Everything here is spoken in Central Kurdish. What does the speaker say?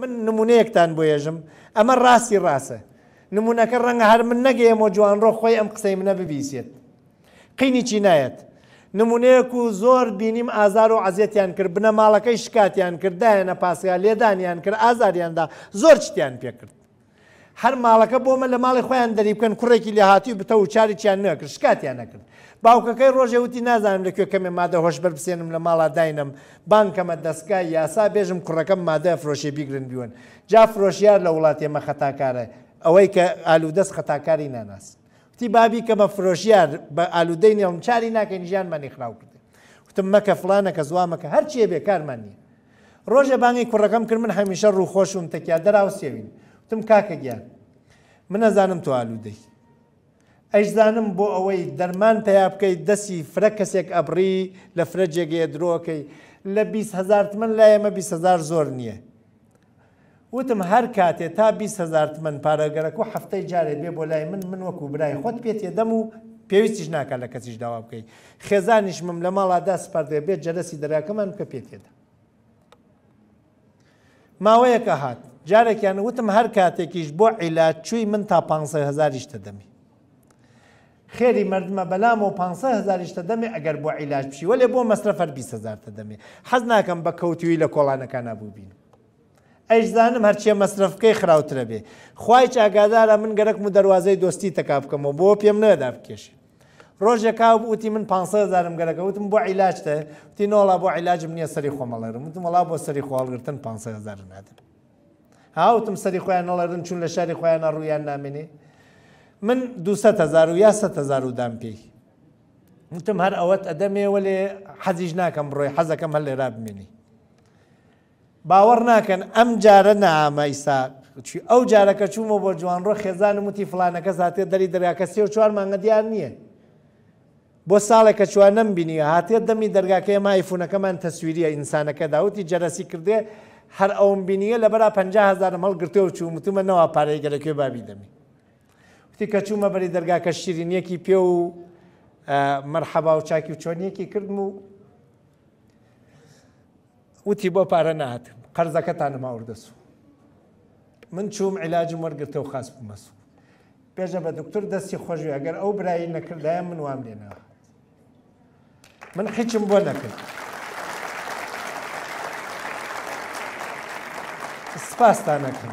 من نمونەیەکتان بۆ ێژم ئەمە ڕاستی ڕاستە نمونونەکە ڕەنگە هەر من نەگەیەمەوە جوانڕۆ خۆی ئەم قسەی منە ببیسێت قینی چی نایەت نمونەیەک و زۆر بینیم ئازار و عزیەتیان کرد بنە ماڵەکەی شکاتیان کرددایەنە پاسیا لێدانیان کرد ئازاریاندا زۆر چتیان پێکرد هەر ماڵەکە بۆمە لە ماڵی خۆیان دەریبکەن کوڕێکی لە هاتی و بتە و چاری چیان نەکرد شکاتیان نەکرد باوکەکەی ڕۆژێوتی نازانم لەکوێ کەمێ مادە هۆش بەربسێنم لە ماڵا داینم بانکەمە دەستگای یاسا بێژم کوڕەکەم مادە فرۆشی بیگرن بیون جا فرۆشیار لە وڵاتێمە خەتاکارە ئەوەی کە ئالوودەست خەتاکاری ناناس وتی بابی کەمە فرۆشیار بە ئالودەی نێڵم چاری ناکەین ژیانمانی خراو کردی وتم مەکە فلانە کە زوامەکە هەرچیە بێکارمان نیە ڕۆژە بانگی کوڕەکەم کرد من هەمیشە ڕووخۆشم تەکیا دەراوسێوین تم کاکە گیان منە زانم تو ئالوودەی ئەش زانم بۆ ئەوەی دەرمان پیا بکەیت دەسی فرە کەسێک ئەبری لە فرەجێگەیە درۆکەی لە 20هزار من لایەمە 20هزار زۆر نییە وتم هەر کاتێ تا 20هزار من پارەگەرەک و هەفتەی جارێ بێ بۆ لای من من وەکو برای خۆت پێت دەم و پێویستیش ناکە لە کەسیش داوا بکەیت خێزانیش مم لە ماڵا داسپاردێ بێت جەرەسی دەراکەمان کە پێ تێدا ماوەیەکە هات جارێکیان وتم هەر کاتێکیش بۆ عیلا چووی من تا 500هزاریش دەمی خێری مردمە بەلام و 500هزاریشتە دەمێ ئەگەر بۆ عیلاج بشی وەێ بۆ مەسرەفەر 20هزار دەمێ حەز ناکەم بە کەوتوی لە کۆڵانەکان نبوو بینم ئەیزانم هەرچیە مەصرفەکەی خراوترە بێ خی چاگادارە من گەرەک و دەواازەی دۆستی تەکا بکەمەوە بۆ پێم نەدا بکێشی ڕۆژێک کاوب وتی من 500زارم گەرەکە وتم بۆ عیلاجتە وتی نۆڵا بۆ عیلاجم نییە سەری خۆمەڵێرم وتم وڵا بۆ سەری خۆڵگرتن 500زار نادن هاوتم سەری خۆیان نەڵەرن چون لە شاری خۆیانە ڕویان نامێنێ من دوهزار و یاسەهزار و دام پێی وتم هەر ئەوەت ئەدەمێوە لێ حەزیش ناکەم ڕۆی حەزەکەم هەر لێرا بمێنی باوەڕ ناکەن ئەم جارە نامەیساق ئەو جارەکە چوومە بۆ جوان ڕۆ خێزانم وتی فلانەکە زاتێ دەری دەریاکە سێ و چوار مانگە دیار نییە بۆ ساڵێکە چوان نمبینی هاتێ دەمی دەرگاکەی مایفونەکەمان تەسووریە ئینسانەکە داوتی جەرەسی کردێ هەر ئەوم بینیە لە بەرا 500هزار هەڵگرتەوە چوو متومەەوە پارەیگەلەکوێ بابی دەمی وتی کە چوومە بەری دەرگاکە شیرینیەکی پێ و مەرحەبا و چاکی و چۆنیەکی کردم و وتی بۆ پارە نهاتم قەرزەکەتان ماوردەسوو من چوم علاجم وەرگرتەوە خاص بمەسوو پێشە بە دکتور دەستی خۆشوی ئەگەر ئەو برایی نەکردایە من وام لێنەوە من حیچم بۆ نەکرد. سپاسدانەکەم.